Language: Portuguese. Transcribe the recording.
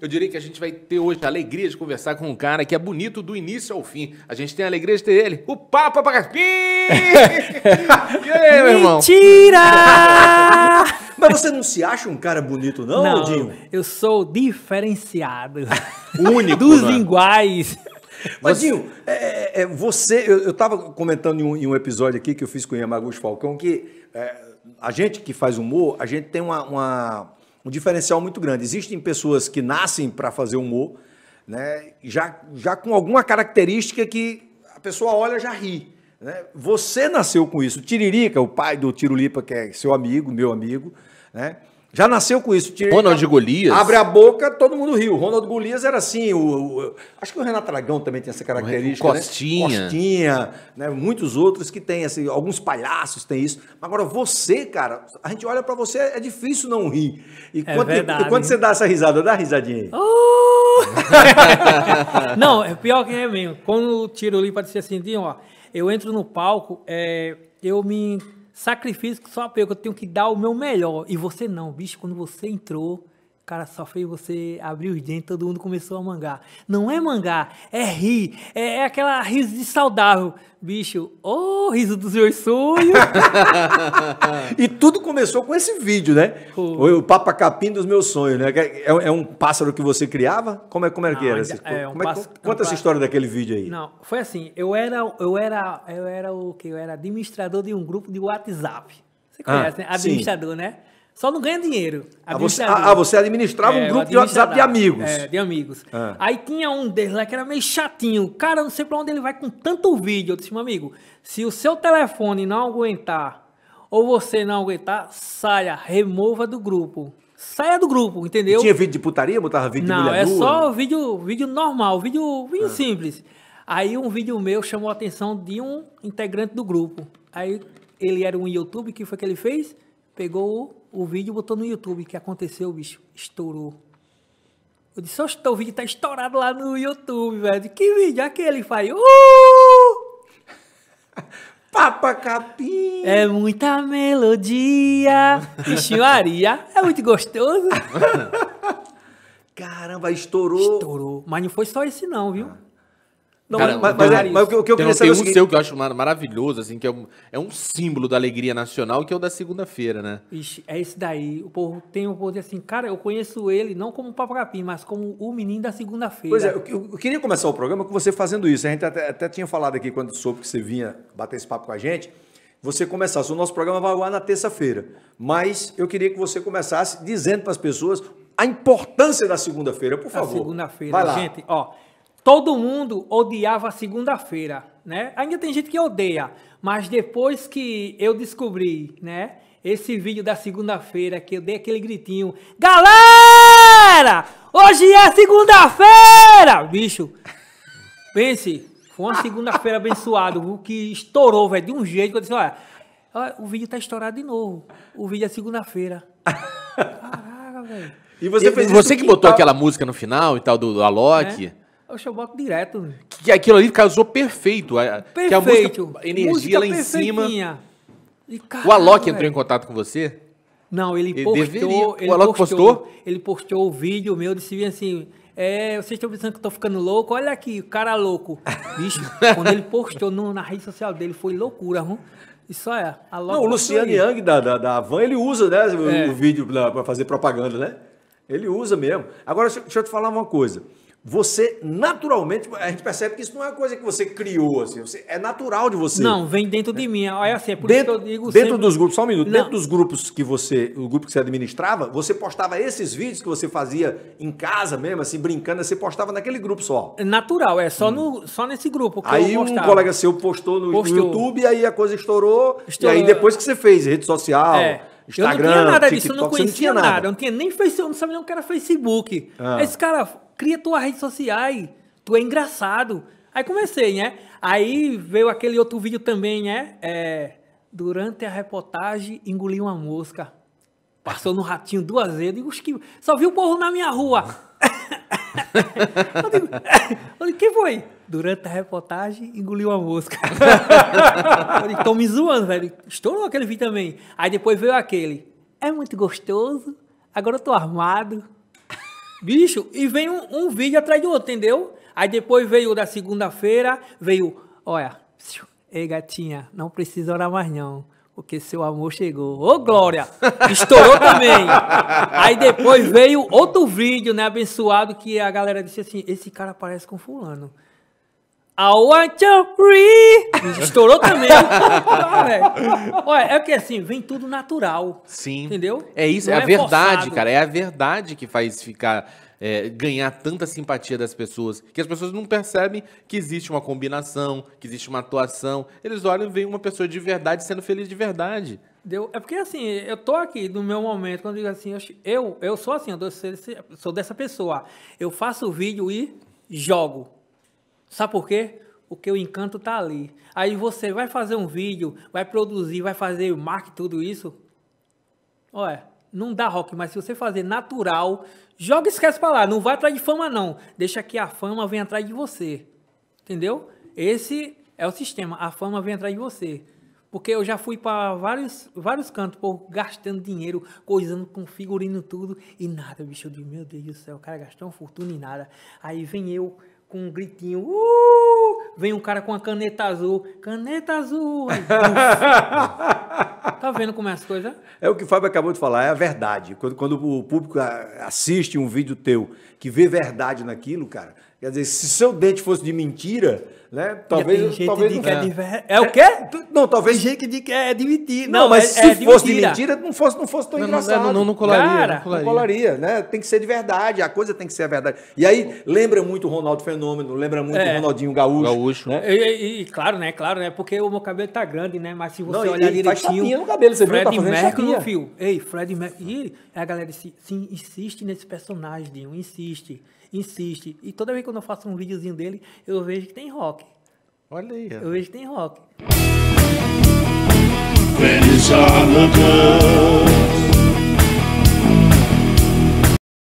Eu diria que a gente vai ter hoje a alegria de conversar com um cara que é bonito do início ao fim. A gente tem a alegria de ter ele, o Papa Pacapim! e aí, meu irmão? Mentira! Mas você não se acha um cara bonito, não, não Dinho? Eu sou diferenciado. Único. Dos mano. Né? iguais. Mas, você... Dinho, é, é, é você. Eu, estava comentando em um, em um, episódio aqui que eu fiz com o Yamaguchi Falcão que. É, a gente que faz humor, a gente tem uma, uma um diferencial muito grande. Existem pessoas que nascem para fazer humor, né? já, já com alguma característica que a pessoa olha já ri. Né? Você nasceu com isso. Tiririca, o pai do Tirulipa, que é seu amigo, meu amigo, né? Já nasceu com isso. Tirei Ronald a... Golias. Abre a boca, todo mundo riu. Ronald Golias era assim. O, o... acho que o Renato Aragão também tem essa característica. O né? Costinha. Né? Costinha, né? Muitos outros que têm, assim, alguns palhaços têm isso. Agora, você, cara, a gente olha para você, é difícil não rir. E, é verdade, e quando você dá essa risada, dá risadinha aí. Uh! não, é pior que é mesmo. Quando o Tiroli ser assim, ó, eu entro no palco, é, eu me sacrifício que só eu, que eu tenho que dar o meu melhor. E você não, bicho, quando você entrou, cara só e você abriu os dentes, todo mundo começou a mangar. Não é mangar, é rir. É, é aquela riso de saudável. Bicho, ô oh, riso dos meus sonhos. e tudo começou com esse vídeo, né? Foi o Papa Capim dos meus sonhos, né? É, é um pássaro que você criava? Como é, como é, é que era? Não, é, um é, conta um essa história daquele vídeo aí. Não, foi assim, eu era, eu era, eu era o que? Eu era administrador de um grupo de WhatsApp. Você ah, conhece, ah, né? Administrador, sim. né? Só não ganha dinheiro. Ah você, ah, ah você, administrava é, um grupo de WhatsApp de amigos. É, de amigos. Ah. Aí tinha um deles lá que era meio chatinho. Cara, não sei pra onde ele vai com tanto vídeo. Eu disse, meu amigo, se o seu telefone não aguentar ou você não aguentar, saia, remova do grupo. Saia do grupo, entendeu? E tinha vídeo de putaria? Botava vídeo não, de mulher Não, é só vídeo, vídeo normal, vídeo, vídeo ah. simples. Aí um vídeo meu chamou a atenção de um integrante do grupo. Aí ele era um YouTube, que foi que ele fez? pegou o vídeo e botou no YouTube. que aconteceu, bicho? Estourou. Eu disse, o vídeo tá estourado lá no YouTube, velho. Que vídeo? Aquele, faz. Uh! capim! É muita melodia! Bichinharia! é muito gostoso! Caramba, estourou! Estourou. Mas não foi só esse não, viu? Ah. Não, Cara, mas, mas, mas, mas, o que eu tem, queria saber é tem um seguinte... seu que eu acho maravilhoso, assim, que é um, é um símbolo da alegria nacional, que é o da segunda-feira, né? Ixi, é esse daí. O povo tem o um povo diz assim, cara, eu conheço ele não como papagapim, mas como o menino da segunda-feira. Pois é, eu, eu, queria começar o programa com você fazendo isso. A gente até, até tinha falado aqui quando soube que você vinha bater esse papo com a gente você começasse. O nosso programa vai ao na terça-feira, mas eu queria que você começasse dizendo para as pessoas a importância da segunda-feira, por favor. A segunda-feira, gente, ó, Todo mundo odiava a segunda-feira, né? Ainda tem gente que odeia, mas depois que eu descobri, né? Esse vídeo da segunda-feira que eu dei aquele gritinho, galera! Hoje é segunda-feira, bicho. Pense, foi uma segunda-feira abençoada, o que estourou, velho, de um jeito que eu disse, olha, o vídeo tá estourado de novo. O vídeo é segunda-feira. Caraca, velho. E você, fez você que botou aquela música no final e tal do, do Alok? É? Eu é chamo direto. Que aquilo ali casou perfeito. Perfeito. Que a música, energia música lá em cima. E, caramba, o Alok velho. entrou em contato com você? Não, ele, ele postou. Deveria. Ele o Alok postou, postou, Ele postou o vídeo meu, disse assim. É, vocês estão pensando que eu tô ficando louco? Olha aqui, cara louco. Bicho, quando ele postou no, na rede social dele, foi loucura, Isso é. Não, o Luciano Yang da, da, da Van, ele usa né, é. o, vídeo para fazer propaganda, né? Ele usa mesmo. Agora, deixa eu te falar uma coisa você naturalmente, a gente percebe que isso não é uma coisa que você criou, assim, você, é natural de você. Não, vem dentro de é. mim. olha assim, é por dentro, isso que eu digo Dentro sempre... dos grupos, só um minuto, não. dentro dos grupos que você, o grupo que você administrava, você postava esses vídeos que você fazia em casa mesmo, assim, brincando, você postava naquele grupo só. É natural, é só, hum. no, só nesse grupo Aí um colega seu postou no, postou. no YouTube, aí a coisa estourou, estourou, e aí depois que você fez rede social... É. Instagram, eu não tinha nada TikTok, disso, eu não conhecia não nada. nada. Eu não tinha nem Facebook, eu não sabia nem o que era Facebook. Ah. Esse cara cria tuas redes sociais, tu é engraçado. Aí comecei, né? Aí veio aquele outro vídeo também, né? É, durante a reportagem, engoli uma mosca. Passou no ratinho duas vezes. Digo, que só vi o povo na minha rua. eu, digo, eu digo, quem foi? Durante a reportagem, engoliu uma mosca. Estão me zoando, velho. Estourou aquele vídeo também. Aí depois veio aquele. É muito gostoso. Agora eu tô armado. Bicho, e vem um, um vídeo atrás do outro, entendeu? Aí depois veio da segunda-feira, veio, olha, ei gatinha, não precisa orar mais não, porque seu amor chegou. Ô glória! Estourou também! Aí depois veio outro vídeo, né, abençoado, que a galera disse assim, esse cara parece com fulano. I want to free. Estourou também. ah, Olha, é que assim, vem tudo natural. Sim. Entendeu? É isso, é Não é a é verdade, forçado. cara. É a verdade que faz ficar. É, ganhar tanta simpatia das pessoas, que as pessoas não percebem que existe uma combinação, que existe uma atuação. Eles olham e veem uma pessoa de verdade sendo feliz de verdade. Deu. É porque assim, eu tô aqui no meu momento, quando eu digo assim, eu, eu sou assim, eu sou dessa pessoa. Eu faço vídeo e jogo. Sabe por quê? Porque o encanto está ali. Aí você vai fazer um vídeo, vai produzir, vai fazer o marketing, tudo isso. Olha, não dá rock, mas se você fazer natural, joga e esquece para lá. Não vai atrás de fama, não. Deixa que a fama venha atrás de você. Entendeu? Esse é o sistema. A fama vem atrás de você. Porque eu já fui para vários, vários cantos, pô, gastando dinheiro, coisando com figurino tudo e nada, bicho. Eu digo, meu Deus do céu, o cara gastou uma fortuna e nada. Aí vem eu com um gritinho. Uh! Vem um cara com uma caneta azul. Caneta azul! tá vendo como é as coisas? É o que o Fábio acabou de falar, é a verdade. Quando, quando o público assiste um vídeo teu que vê verdade naquilo, cara. Quer dizer, se seu dente fosse de mentira, né? Talvez, tem gente talvez de não... que é, de ver... é o quê? É, não, talvez tem gente de que é de mentira. Não, não mas é, se é fosse de mentira. de mentira, não fosse, não fosse tão não, engraçado. Não, não, não, colaria, cara, não colaria. Não colaria, né? Tem que ser de verdade, a coisa tem que ser a verdade. E aí lembra muito o Ronaldo Fenômeno, lembra muito é. o Ronaldinho Gaúcho. Gaúcho. Né? E, e, e, claro, né? Claro, né? Porque o meu cabelo tá grande, né? Mas se você não, olhar ele direitinho, faz no cabelo, você Fred viu, tá fazendo Mercury, fio. Ei, Fred Mercury. E a galera se, se insiste nesse personagem, Dinho, insiste insiste, insiste. E toda vez que eu faço um videozinho dele, eu vejo que tem rock. Olha aí. Eu vejo que tem rock. When it's all